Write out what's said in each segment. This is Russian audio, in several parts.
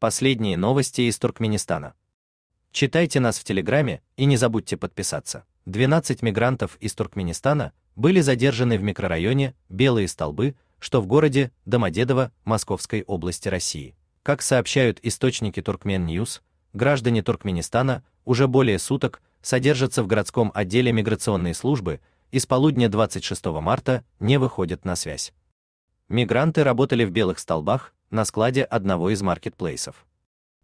Последние новости из Туркменистана. Читайте нас в Телеграме и не забудьте подписаться. 12 мигрантов из Туркменистана были задержаны в микрорайоне Белые столбы, что в городе Домодедово Московской области России. Как сообщают источники Туркмен Ньюс, граждане Туркменистана уже более суток содержатся в городском отделе миграционной службы и с полудня 26 марта не выходят на связь. Мигранты работали в белых столбах на складе одного из маркетплейсов.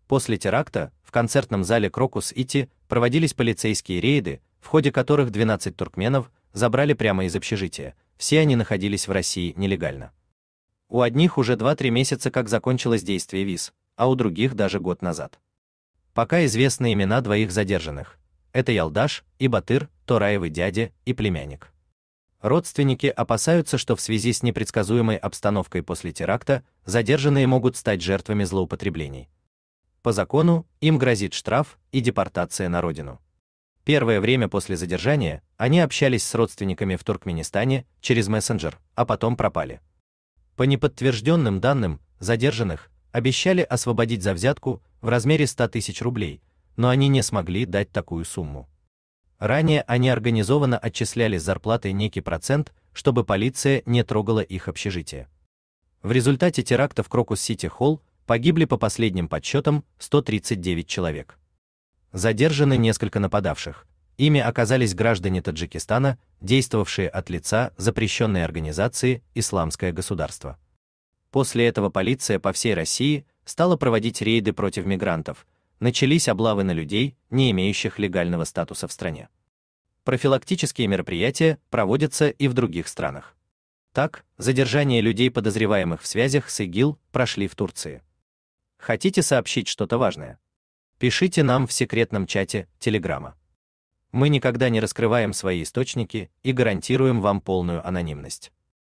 После теракта в концертном зале Крокус Ити проводились полицейские рейды, в ходе которых 12 туркменов забрали прямо из общежития. Все они находились в России нелегально. У одних уже 2-3 месяца как закончилось действие виз, а у других даже год назад. Пока известны имена двоих задержанных. Это Ялдаш и Батыр, Тораевы дядя и племянник. Родственники опасаются, что в связи с непредсказуемой обстановкой после теракта задержанные могут стать жертвами злоупотреблений. По закону им грозит штраф и депортация на родину. Первое время после задержания они общались с родственниками в Туркменистане через мессенджер, а потом пропали. По неподтвержденным данным, задержанных обещали освободить за взятку в размере 100 тысяч рублей, но они не смогли дать такую сумму. Ранее они организованно отчисляли с зарплаты некий процент, чтобы полиция не трогала их общежитие. В результате теракта в Крокус-Сити-Холл погибли по последним подсчетам 139 человек. Задержаны несколько нападавших. Ими оказались граждане Таджикистана, действовавшие от лица запрещенной организации «Исламское государство». После этого полиция по всей России стала проводить рейды против мигрантов, начались облавы на людей, не имеющих легального статуса в стране. Профилактические мероприятия проводятся и в других странах. Так, задержание людей, подозреваемых в связях с ИГИЛ, прошли в Турции. Хотите сообщить что-то важное? Пишите нам в секретном чате Телеграма. Мы никогда не раскрываем свои источники и гарантируем вам полную анонимность.